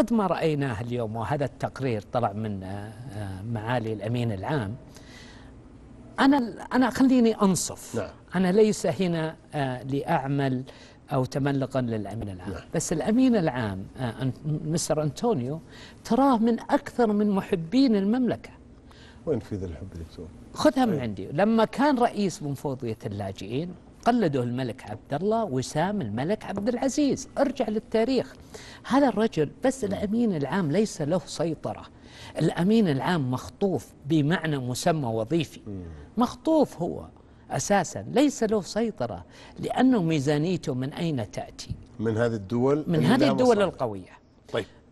قد ما رأيناه اليوم وهذا التقرير طلع من آه، آه، معالي الأمين العام أنا أنا خليني أنصف نعم. أنا ليس هنا آه، لأعمل أو تملقا للأمين العام نعم. بس الأمين العام مستر أنتونيو تراه من أكثر من محبين المملكة وين في ذا الحب دكتور؟ خذها من أيوه. عندي لما كان رئيس منفوضية اللاجئين قلده الملك عبد الله وسام الملك عبد العزيز ارجع للتاريخ هذا الرجل بس الأمين العام ليس له سيطرة الأمين العام مخطوف بمعنى مسمى وظيفي مخطوف هو أساسا ليس له سيطرة لأنه ميزانيته من أين تأتي من هذه الدول من هذه الدول القوية طيب